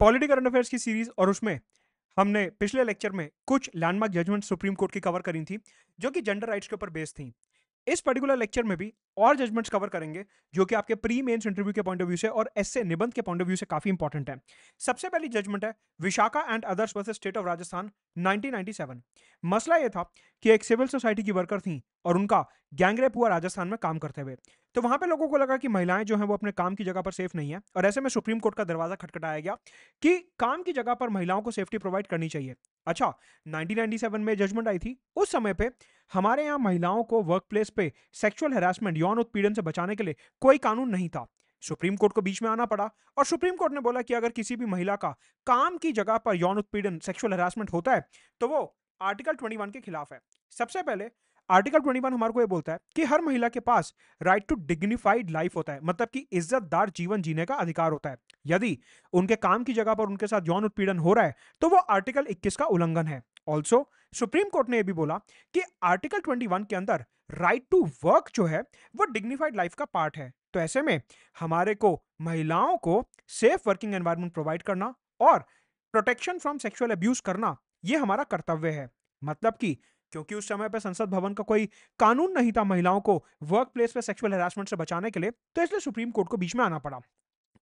political current affairs की series और उसमें हमने पिछले लेक्चर में कुछ लैंडमार्क जजमेंट सुप्रीम कोर्ट की कवर करी थी जो कि जेंडर राइट्स के ऊपर बेस्ड थी इस पर्टिकुलर लेक्चर में भी और जजमेंट्स कवर करेंगे जो कि आपके प्री मेंस इंटरव्यू के पॉइंट ऑफ व्यू से और एस निबंध के पॉइंट ऑफ व्यू से काफी इंपॉर्टेंट है सबसे पहली जजमेंट है Vishakha and others versus state of Rajasthan 1997 मसला यह था कि एक सिविल सोसाइटी की वर्कर थी और उनका गैंगरेप हुआ राजस्थान में काम करते हुए तो वहां पे लोगों को लगा कि महिलाएं जो हैं वो अपने काम की जगह पर सेफ नहीं है और ऐसे में सुप्रीम कोर्ट का दरवाजा खटखटाया गया कि काम की जगह पर महिलाओं को सेफ्टी प्रोवाइड करनी चाहिए अच्छा 1997 में जजमेंट आई थी उस समय पे हमारे यहाँ महिलाओं को वर्क प्लेस पे सेक्सुअल हेरासमेंट यौन उत्पीड़न से बचाने के लिए कोई कानून नहीं था सुप्रीम कोर्ट को बीच में आना पड़ा और सुप्रीम कोर्ट ने बोला कि अगर किसी भी महिला का काम की जगह पर यौन उत्पीड़न सेक्सुअल हेरासमेंट होता है तो वो आर्टिकल 21 के खिलाफ है सबसे पहले आर्टिकल 21 हमारे को ये बोलता है कि हर महिला के पास राइट टू डिग्निफाइड लाइफ होता है मतलब कि इज्जतदार जीवन जीने का अधिकार होता है यदि उनके काम की जगह पर उनके साथ यौन उत्पीड़न हो रहा है तो वो आर्टिकल 21 का उल्लंघन है ऑल्सो सुप्रीम कोर्ट ने यह भी बोला कि आर्टिकल 21 के अंदर राइट टू वर्क जो है वो डिग्निफाइड लाइफ का पार्ट है तो ऐसे में हमारे को महिलाओं को सेफ वर्किंग एनवायरमेंट प्रोवाइड करना और प्रोटेक्शन फ्रॉम सेक्सुअल अब्यूज करना ये हमारा कर्तव्य है मतलब कि क्योंकि उस समय पर संसद भवन का कोई कानून नहीं था महिलाओं को वर्क प्लेस पर सेक्सुअल हेरासमेंट से बचाने के लिए तो इसलिए सुप्रीम कोर्ट को बीच में आना पड़ा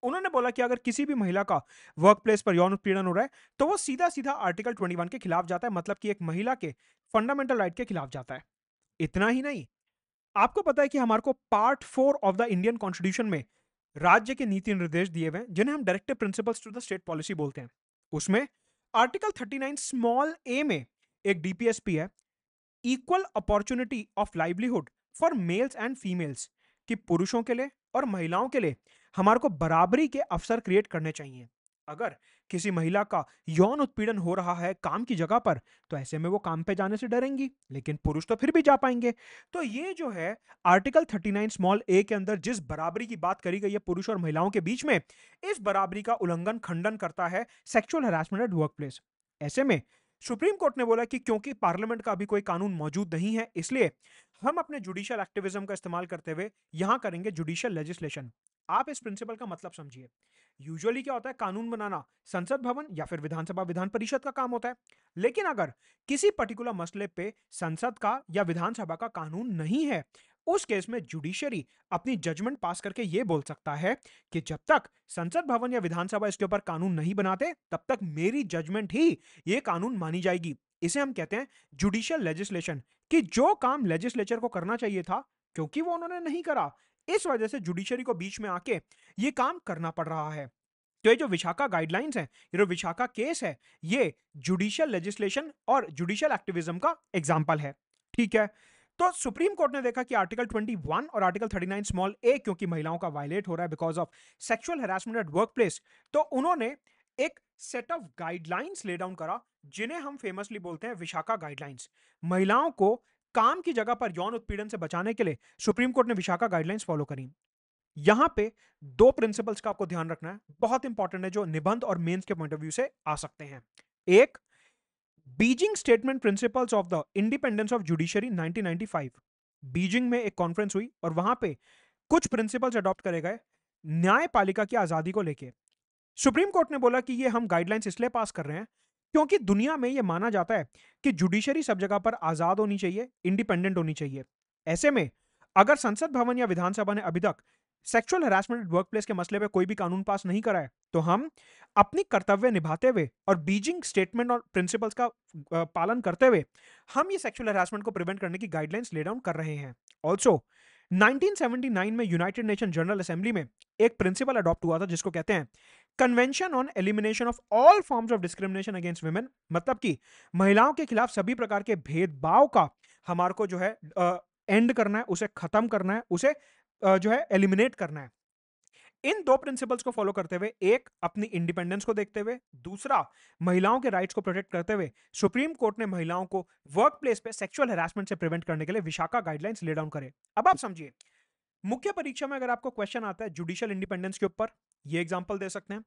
उन्होंने बोला कि अगर किसी भी महिला का वर्क प्लेस पर यौन उत्पीड़न हो रहा है तो वो सीधा सीधा आर्टिकल ट्वेंटी के खिलाफ जाता है मतलब कि एक महिला के फंडामेंटल राइट के खिलाफ जाता है इतना ही नहीं आपको पता है कि हमारे को part four of the Indian constitution में राज्य के नीति निर्देश दिए हुए हैं जिन्हें हम directive principles to the state policy बोलते हैं उसमें आर्टिकल 39 स्मॉल ए में एक डीपीएसपी है equal opportunity of livelihood for males and females कि पुरुषों के लिए और महिलाओं के लिए हमारे को बराबरी के अवसर क्रिएट करने चाहिए अगर किसी महिला का यौन उत्पीड़न हो रहा है काम की जगह पर तो ऐसे में वो काम पे जाने से डरेंगी लेकिन पुरुष तो फिर भी जा पाएंगे तो ये जो है आर्टिकल 39 स्मॉल ए के अंदर जिस बराबरी की बात करी गई है पुरुष और महिलाओं के बीच में इस बराबरी का उल्लंघन खंडन करता है sexual harassment at work place ऐसे में सुप्रीम कोर्ट ने बोला कि क्योंकि पार्लियामेंट का अभी कोई कानून मौजूद नहीं है इसलिए हम अपने जुडिशियल एक्टिविज्म का इस्तेमाल करते हुए यहाँ करेंगे जुडिशियल लेजिस्लेशन आप इस प्रिंसिपल का मतलब समझिए यूजुअली क्या होता है कानून बनाना संसद भवन या फिर विधानसभा विधान परिषद का काम होता है लेकिन अगर किसी पर्टिकुलर मसले पे संसद का या विधानसभा का कानून नहीं है उस केस में जुडिशरी अपनी जजमेंट पास करके ये बोल सकता है कि जब तक संसद भवन या विधानसभा इसके ऊपर कानून नहीं बनाते तब तक मेरी जजमेंट ही ये कानून मानी जाएगी इसे हम कहते हैं जुडिशियल लेजिस्लेशन कि जो काम लेजिस्लेचर को करना चाहिए था क्योंकि वो उन्होंने नहीं करा इस वजह से जुडिशरी को बीच में आके ये काम करना पड़ रहा है तो ये जो विशाखा गाइडलाइंस है ये जो विशाखा केस है ये जुडिशियल लेजिस्लेशन और जुडिशियल एक्टिविज्म का एग्जाम्पल है ठीक है तो सुप्रीम कोर्ट ने देखा कि आर्टिकल 21 और आर्टिकल 39 स्मॉल ए क्योंकि महिलाओं का वायलेट हो रहा है because of sexual harassment at work place तो उन्होंने एक set of guidelines lay down करा जिन्हें हम फेमसली बोलते हैं विशाखा गाइडलाइंस महिलाओं को काम की जगह पर यौन उत्पीड़न से बचाने के लिए सुप्रीम कोर्ट ने विशाखा गाइडलाइंस फॉलो करी यहां पे दो प्रिंसिपल्स का आपको ध्यान रखना है बहुत इंपॉर्टेंट है जो निबंध और मेंस के पॉइंट ऑफ व्यू से आ सकते हैं एक Beijing statement principles of the independence of judiciary 1995 Beijing में एक कॉन्फ्रेंस हुई और वहां पे कुछ प्रिंसिपल्स अडॉप्ट करे गए न्यायपालिका की आजादी को लेकर सुप्रीम कोर्ट ने बोला कि ये हम गाइडलाइंस इसलिए पास कर रहे हैं क्योंकि दुनिया में यह माना जाता है कि जुडिशरी सब जगह पर आज़ाद होनी चाहिए इंडिपेंडेंट होनी चाहिए ऐसे में अगर संसद भवन या विधानसभा ने अभी तक सेक्सुअल हरासमेंट प्लेस के मसले पर कोई भी कानून पास नहीं करा है तो हम अपनी कर्तव्य निभाते हुए और बीजिंग स्टेटमेंट और प्रिंसिपल्स का पालन करते हुए हम ये सेक्सुअल हरासमेंट को प्रिवेंट करने की गाइडलाइंस ले डाउन कर रहे हैं ऑल्सो 1979 में यूनाइटेड नेशन जनरल असेंबली में एक प्रिंसिपल अडॉप्ट हुआ था जिसको कहते हैं convention on elimination of all forms of discrimination against women मतलब कि महिलाओं के खिलाफ सभी प्रकार के भेदभाव का हमारे को जो है एंड uh, करना है उसे खत्म करना है उसे uh, जो है एलिमिनेट करना है इन दो प्रिंसिपल्स को फॉलो करते हुए एक अपनी इंडिपेंडेंस को देखते हुए दूसरा महिलाओं के राइट्स को प्रोटेक्ट करते हुए सुप्रीम कोर्ट ने महिलाओं को वर्क प्लेस पे सेक्सुअल हेरासमेंट से प्रिवेंट करने के लिए विशाखा गाइडलाइंस ले डाउन करे अब आप समझिए मुख्य परीक्षा में अगर आपको क्वेश्चन आता है जुडिशियल इंडिपेंडेंस के ऊपर ये एग्जाम्पल दे सकते हैं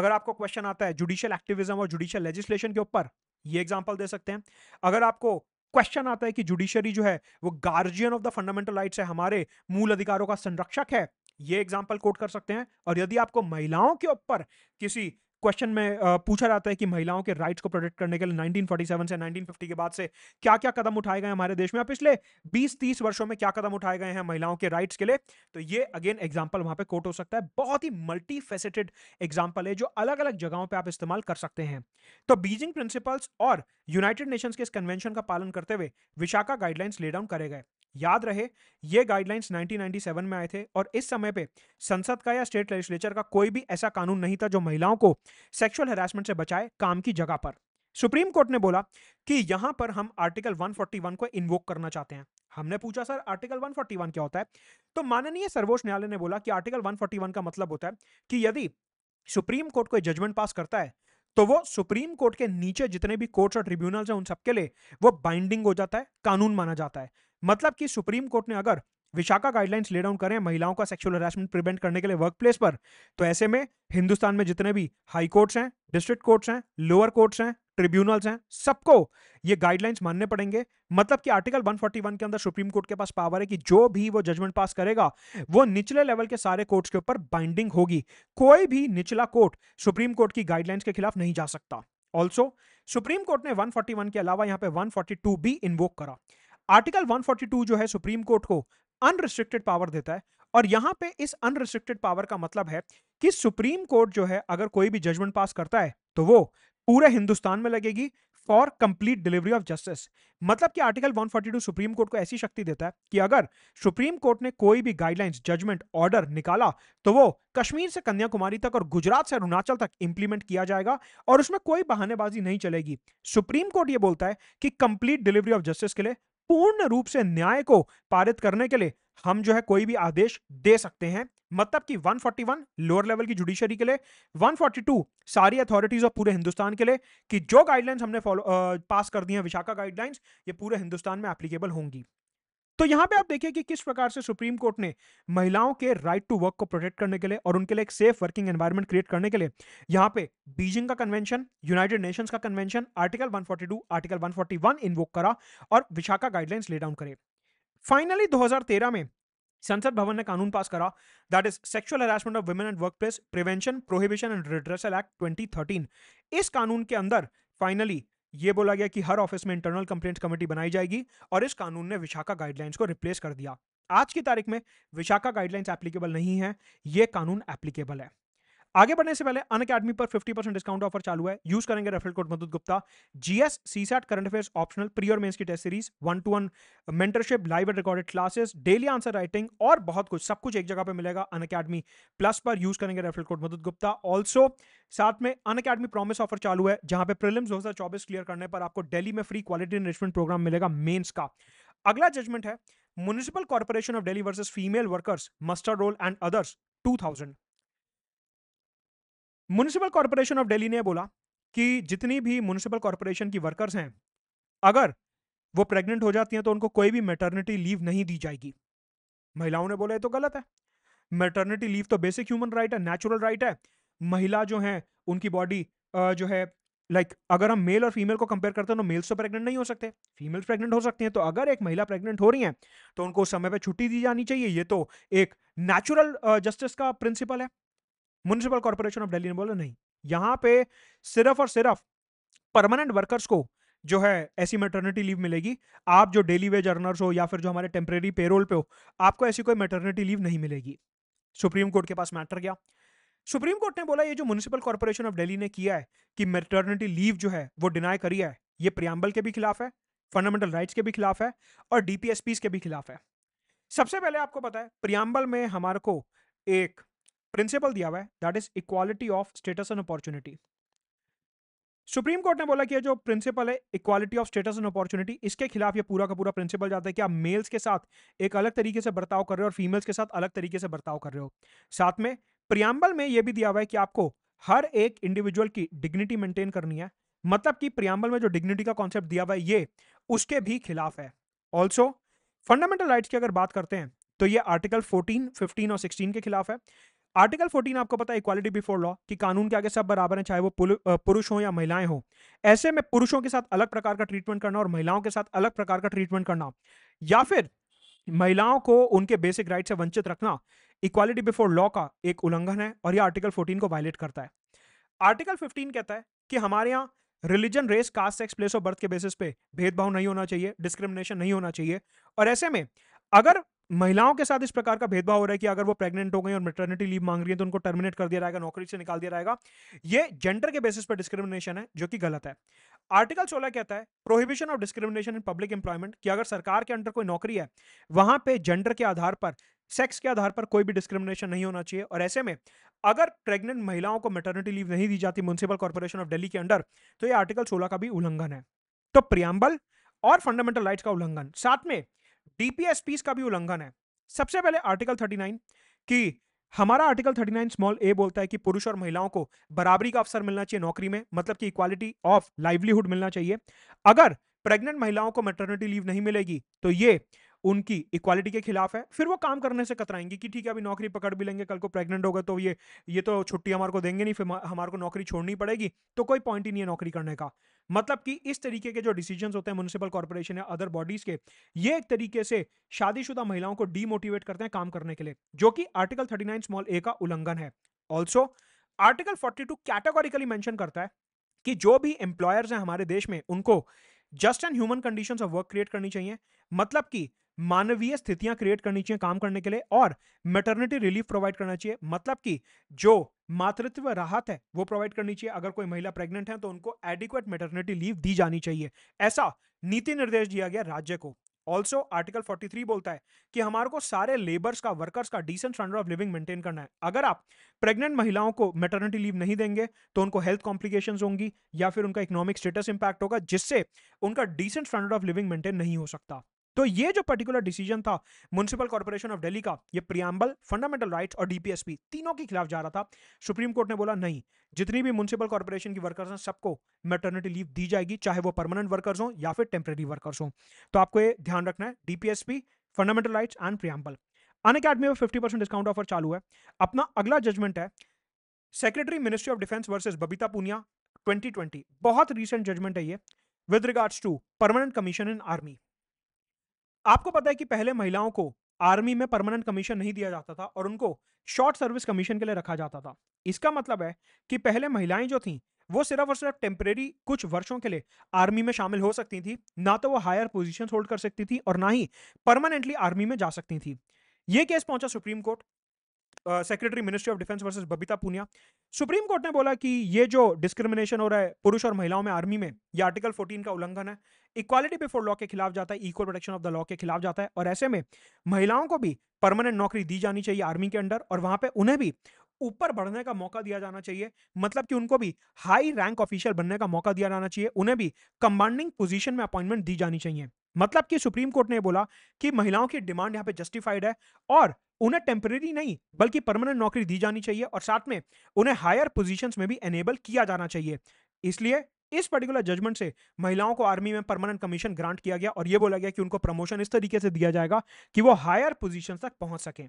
अगर आपको क्वेश्चन आता है जुडिशियल एक्टिविज्म और जुडिशियल लेजिस्लेशन के ऊपर ये एग्जाम्पल दे सकते हैं अगर आपको क्वेश्चन आता है कि जुडिशरी जो है वो guardian of the fundamental rights है हमारे मूल अधिकारों का संरक्षक है ये एग्जाम्पल कोट कर सकते हैं और यदि आपको महिलाओं के ऊपर किसी क्वेश्चन में पूछा जाता है कि महिलाओं के राइट्स को प्रोटेक्ट करने के लिए 1947 से 1950 के बाद से क्या क्या कदम उठाए गए हमारे देश में पिछले 20-30 वर्षों में क्या कदम उठाए गए हैं महिलाओं के राइट्स के लिए तो ये अगेन एग्जाम्पल वहां पे कोट हो सकता है बहुत ही मल्टी फेसेटेड एग्जाम्पल है जो अलग अलग जगहों पर आप इस्तेमाल कर सकते हैं तो बीजिंग प्रिंसिपल्स और यूनाइटेड नेशंस के इस कन्वेंशन का पालन करते हुए विशाखा गाइडलाइंस ले डाउन करे गए याद रहे ये गाइडलाइंस 1997 में आए थे और इस समय पे संसद का या स्टेट लेजिस्लेचर का कोई भी ऐसा कानून नहीं था जो महिलाओं को सेक्सुअल हेरासमेंट से बचाए काम की जगह पर सुप्रीम कोर्ट ने बोला कि यहां पर हम आर्टिकल 141 को इन्वोक करना चाहते हैं हमने पूछा सर आर्टिकल 141 क्या होता है तो माननीय सर्वोच्च न्यायालय ने बोला कि आर्टिकल 141 का मतलब होता है कि यदि सुप्रीम कोर्ट कोई जजमेंट पास करता है तो वो सुप्रीम कोर्ट के नीचे जितने भी कोर्ट्स और ट्रिब्यूनल्स हैं उन सबके लिए वो बाइंडिंग हो जाता है कानून माना जाता है मतलब कि सुप्रीम कोर्ट ने अगर विशाखा गाइडलाइंस ले डाउन करें महिलाओं का सेक्सुअल हरासमेंट प्रिवेंट करने के लिए वर्क प्लेस पर तो ऐसे में हिंदुस्तान में जितने भी हाई कोर्ट्स हैं डिस्ट्रिक्ट कोर्ट्स हैं लोअर कोर्ट्स हैं ट्रिब्यूनल्स हैं सबको ये गाइडलाइंस मानने पड़ेंगे मतलब कि आर्टिकल 141 के अंदर सुप्रीम कोर्ट के पास पावर है कि जो भी वो जजमेंट पास करेगा वो निचले लेवल के सारे कोर्ट्स के ऊपर बाइंडिंग होगी कोई भी निचला कोर्ट सुप्रीम कोर्ट की गाइडलाइंस के खिलाफ नहीं जा सकता ऑल्सो सुप्रीम कोर्ट ने 141 के अलावा यहाँ पे 142 भी इन्वोक करा आर्टिकल 142 जो है सुप्रीम कोर्ट को अनरिस्ट्रिक्टेड पावर देता है और यहां पे इस अनरिस्ट्रिक्टेड पावर का मतलब है कि सुप्रीम कोर्ट जो है अगर कोई भी जजमेंट पास करता है तो वो पूरे हिंदुस्तान में लगेगी for complete delivery of justice मतलब कि आर्टिकल 142 सुप्रीम कोर्ट को ऐसी शक्ति देता है कि अगर सुप्रीम कोर्ट ने कोई भी गाइडलाइंस जजमेंट ऑर्डर निकाला तो वो कश्मीर से कन्याकुमारी तक और गुजरात से अरुणाचल तक इंप्लीमेंट किया जाएगा और उसमें कोई बहानेबाजी नहीं चलेगी सुप्रीम कोर्ट ये बोलता है कि कंप्लीट डिलीवरी ऑफ जस्टिस के लिए पूर्ण रूप से न्याय को पारित करने के लिए हम जो है कोई भी आदेश दे सकते हैं मतलब कि 141 लोअर लेवल की जुडिशरी के लिए 142 सारी अथॉरिटीज ऑफ पूरे हिंदुस्तान के लिए कि जो गाइडलाइंस हमने फॉलो पास कर दी हैं विशाखा गाइडलाइंस ये पूरे हिंदुस्तान में एप्लीकेबल होंगी तो यहां पे आप देखिए कि किस प्रकार से सुप्रीम कोर्ट ने महिलाओं के राइट टू वर्क को प्रोटेक्ट करने के लिए और उनके लिए एक सेफ वर्किंग एनवायरनमेंट क्रिएट करने के लिए यहां पे बीजिंग का कन्वेंशन यूनाइटेड नेशंस का कन्वेंशन आर्टिकल 142 आर्टिकल 141 इन्वोक करा और विशाखा गाइडलाइंस ले डाउन करे फाइनली 2013 में संसद भवन ने कानून पास करा that is sexual harassment of women and workplace prevention prohibition and redressal act 2013 इस कानून के अंदर फाइनली ये बोला गया कि हर ऑफिस में इंटरनल कंप्लेंट कमेटी बनाई जाएगी और इस कानून ने विशाखा गाइडलाइंस को रिप्लेस कर दिया आज की तारीख में विशाखा गाइडलाइंस एप्लीकेबल नहीं है ये कानून एप्लीकेबल है आगे बढ़ने से पहले अन अकेडमी पर 50 परसेंट डिस्काउंट ऑफर चालू है यूज करेंगे referral code Mudit Gupta GS CSAT current affair optional prior mains की test series one to one mentorship live and recorded classes daily answer writing और बहुत कुछ सब कुछ एक जगह पर मिलेगा अन अकेडमी प्लस पर यूज करेंगे referral code Mudit Gupta also साथ में अन अकेडमी प्रॉमिस ऑफर चालू है जहां पे प्रिलिम्स दो क्लियर करने पर आपको डेली में फ्री क्वालिटी इनरिचमेंट प्रोग्राम मिलेगा मेन्स का अगला जजमेंट है municipal corporation of Delhi versus female workers muster roll and others 2000 municipal corporation of Delhi ने बोला कि जितनी भी म्यूनिसिपल कॉरपोरेशन की वर्कर्स हैं अगर वो प्रेग्नेंट हो जाती हैं तो उनको कोई भी मेटर्निटी लीव नहीं दी जाएगी महिलाओं ने बोला ये तो गलत है मेटर्निटी लीव तो बेसिक ह्यूमन राइट है नेचुरल राइट है महिला जो है उनकी बॉडी जो है लाइक like, अगर हम मेल और फीमेल को कंपेयर करते हैं तो मेल्स तो प्रेग्नेंट नहीं हो सकते फीमेल्स प्रेग्नेंट हो सकती हैं तो अगर एक महिला प्रेग्नेंट हो रही हैं तो उनको समय पर छुट्टी दी जानी चाहिए ये तो एक नेचुरल जस्टिस का प्रिंसिपल है म्यूनिसिपल कॉरपोरेशन ऑफ डेली ने बोला नहीं यहाँ पे सिर्फ और सिर्फ परमानेंट वर्कर्स को जो है ऐसी मेटर्निटी लीव मिलेगी आप जो डेली वेज अर्नर्स हो या फिर जो हमारे टेम्परेरी पेरोल पे हो आपको ऐसी कोई मेटर्निटी लीव नहीं मिलेगी सुप्रीम कोर्ट के पास मैटर गया सुप्रीम कोर्ट ने बोला ये जो म्यूनिसिपल कॉरपोरेशन ऑफ डेली ने किया है कि मेटर्निटी लीव जो है वो डिनाई करी है ये प्रियम्बल के भी खिलाफ है फंडामेंटल राइट्स के भी खिलाफ है और डीपीएसपी के भी खिलाफ है सबसे पहले आपको पता है प्रियम्बल में हमारे को एक प्रिंसिपल दिया हुआ है that is equality of status and opportunity supreme court ने बोला कि जो प्रिंसिपल है equality of status and opportunity इसके खिलाफ ये पूरा का पूरा प्रिंसिपल जाता है कि आप मेल्स के साथ एक अलग तरीके से बर्ताव कर रहे हो और फीमेल्स के साथ अलग तरीके से बर्ताव कर रहे हो साथ में प्रियाम्बल में यह भी दिया हुआ है कि आपको हर एक इंडिविजुअल की डिग्निटी मेंटेन करनी है मतलब कि प्रियाम्बल में जो डिग्निटी का कॉन्सेप्ट दिया हुआ है ये उसके भी खिलाफ है ऑल्सो फंडामेंटल राइट्स की अगर बात करते हैं तो ये आर्टिकल 14, 15 और 16 के खिलाफ है आर्टिकल 14 आपको पता है इक्वालिटी बिफोर लॉ कि कानून के आगे सब बराबर हैं चाहे वो पुरुष हो या महिलाएं हो ऐसे में पुरुषों के साथ अलग प्रकार का ट्रीटमेंट करना और महिलाओं के साथ अलग प्रकार का ट्रीटमेंट करना या फिर महिलाओं को उनके बेसिक राइट से वंचित रखना इक्वालिटी बिफोर लॉ का एक उल्लंघन है और यह आर्टिकल फोर्टीन को वायलेट करता है आर्टिकल फिफ्टीन कहता है कि हमारे यहाँ religion race caste sex place of birth के बेसिस पे भेदभाव नहीं होना चाहिए डिस्क्रिमिनेशन नहीं होना चाहिए और ऐसे में अगर महिलाओं के साथ इस प्रकार का भेदभाव हो रहा है कि अगर वो प्रेग्नेंट हो गई और मेटर्निटी लीव मांग रही है तो उनको टर्मिनेट कर दिया जाएगा नौकरी से निकाल दिया जाएगा ये जेंडर के बेसिस पर डिस्क्रिमिनेशन है जो कि गलत है आर्टिकल सोलह कहता है prohibition of discrimination in public employment कि अगर सरकार के अंडर कोई नौकरी है वहां पर जेंडर के आधार पर सेक्स के आधार पर कोई भी डिस्क्रिमिनेशन नहीं होना चाहिए और ऐसे में अगर प्रेग्नेंट महिलाओं को मेटर्निटी लीव नहीं दी जाती म्यूनसिपल कॉर्पोरेशन ऑफ दिल्ली के अंडर तो ये आर्टिकल सोलह का भी उल्लंघन है तो प्रियम्बल और फंडामेंटल राइट का उल्लंघन साथ में डीपीएसपीस का भी उल्लंघन है सबसे पहले आर्टिकल 39 कि हमारा आर्टिकल 39 स्मॉल ए बोलता है कि पुरुष और महिलाओं को बराबरी का अवसर मिलना चाहिए नौकरी में मतलब कि इक्वालिटी ऑफ लाइवलीहुड मिलना चाहिए अगर प्रेग्नेंट महिलाओं को मेटर्निटी लीव नहीं मिलेगी तो ये उनकी इक्वालिटी के खिलाफ है फिर वो काम करने से कतराएंगे कि ठीक है अभी नौकरी पकड़ भी लेंगे कल को प्रेग्नेंट होगा तो ये ये तो छुट्टी हमारे को देंगे नहीं फिर हमारे को नौकरी छोड़नी पड़ेगी तो कोई पॉइंट ही नहीं है नौकरी करने का मतलब कि इस तरीके के जो डिसीजन होते हैं म्यूनसिपल कॉरपोरेशन या अदर बॉडीज के ये एक तरीके से शादीशुदा महिलाओं को डीमोटिवेट करते हैं काम करने के लिए जो कि article thirty nine small A का उल्लंघन है also article forty two categorically mention करता है कि जो भी एम्प्लॉयर्स हैं हमारे देश में उनको just and human condition of work create करनी चाहिए मतलब कि मानवीय स्थितियां क्रिएट करनी चाहिए काम करने के लिए और मेटर्निटी रिलीफ प्रोवाइड करना चाहिए मतलब कि जो मातृत्व राहत है वो प्रोवाइड करनी चाहिए अगर कोई महिला प्रेग्नेंट है तो उनको एडिक्वेट मेटर्निटी लीव दी जानी चाहिए ऐसा नीति निर्देश दिया गया राज्य को ऑल्सो आर्टिकल 43 बोलता है कि हमारे को सारे लेबर्स का वर्कर्स का decent standard of living maintain करना है अगर आप प्रेग्नेंट महिलाओं को मेटर्निटी लीव नहीं देंगे तो उनको हेल्थ कॉम्प्लिकेशन होंगी या फिर उनका इकोनॉमिक स्टेटस इंपैक्ट होगा जिससे उनका decent standard of living maintain नहीं हो सकता तो ये जो पर्टिकुलर डिसीजन था म्यूनसिपल कॉर्पोरेशन ऑफ दिल्ली का ये प्रियम्बल फंडामेंटल राइट्स और डीपीएसपी तीनों के खिलाफ जा रहा था सुप्रीम कोर्ट ने बोला नहीं जितनी भी म्यूनसिपल कॉर्पोरेशन की वर्कर्स हैं सबको मेटर्निटी लीव दी जाएगी चाहे वो परमानेंट वर्कर्स हों या फिर टेम्प्रेरी वर्कर्स हों तो आपको ये ध्यान रखना है DPSP fundamental rights and preamble Unacademy में फिफ्टी परसेंट डिस्काउंट ऑफर चालू है अपना अगला जजमेंट है secretary ministry of defence versus Babita Punia twenty बहुत रिसेंट जजमेंट है ये with regards to permanent commission in army आपको पता है कि पहले महिलाओं को आर्मी में परमानेंट कमीशन नहीं दिया जाता था और उनको शॉर्ट सर्विस कमीशन के लिए रखा जाता था इसका मतलब है कि पहले महिलाएं जो थी वो सिर्फ और सिर्फ टेम्परेरी कुछ वर्षों के लिए आर्मी में शामिल हो सकती थी ना तो वो हायर पोजिशन होल्ड कर सकती थी और ना ही परमानेंटली आर्मी में जा सकती थी ये केस पहुंचा supreme court secretary ministry of defence versus Babita Punia supreme court ने बोला कि ये जो डिस्क्रिमिनेशन हो रहा है पुरुष और महिलाओं में आर्मी में ये आर्टिकल 14 का उल्लंघन है इक्वालिटी बिफोर लॉ के खिलाफ जाता है equal protection of the law के खिलाफ जाता है और ऐसे में महिलाओं को भी परमानेंट नौकरी दी जानी चाहिए आर्मी के अंडर और वहां पे उन्हें भी ऊपर बढ़ने का मौका दिया जाना चाहिए मतलब कि उनको भी हाई रैंक ऑफिशियल बनने का मौका दिया जाना चाहिए उन्हें भी कमांडिंग पोजीशन में अपॉइंटमेंट दी जानी चाहिए मतलब कि सुप्रीम कोर्ट ने बोला कि महिलाओं की डिमांड यहाँ पे जस्टिफाइड है और उन्हें टेम्परेरी नहीं बल्कि परमानेंट नौकरी दी जानी चाहिए और साथ में उन्हें हायर पोजिशन में भी एनेबल किया जाना चाहिए इसलिए इस पर्टिकुलर जजमेंट से महिलाओं को आर्मी में परमानेंट कमीशन ग्रांट किया गया और यह बोला गया कि उनको प्रमोशन इस तरीके से दिया जाएगा कि वो हायर पोजीशन तक पहुंच सकें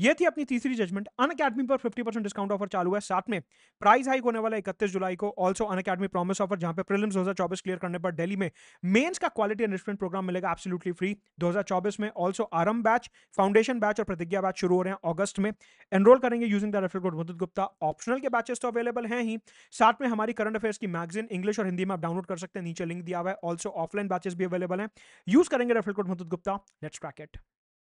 ये थी अपनी तीसरी जजमेंट अन अकेडमी पर 50 परसेंट डिस्काउंट ऑफर चालू है साथ में प्राइस हाइक होने वाला इकतीस जुलाई को also Unacademy promise offer जहां पे प्रीलिम्स 2024 क्लियर करने पर दिल्ली में मेंस का क्वालिटी एनरिचमेंट प्रोग्राम मिलेगा एब्सोल्युटली फ्री 2024 में also Aarambh batch foundation batch और प्रतिज्ञा बैच शुरू हो रहे हैं ऑगस्ट में एनरोल करेंगे using the refer code Mudit Gupta optional के बैचेस तो अवेलेबल हैं ही साथ में हमारी करंट अफेयर्स की मैगजीन इंग्लिश और हिंदी में आप डाउनलोड कर सकते हैं नीचे लिंक दिया हुआ है ऑल्सो ऑफलाइन बैचेस भी अवेलेबल है यूज करेंगे refer code Mudit Gupta let's track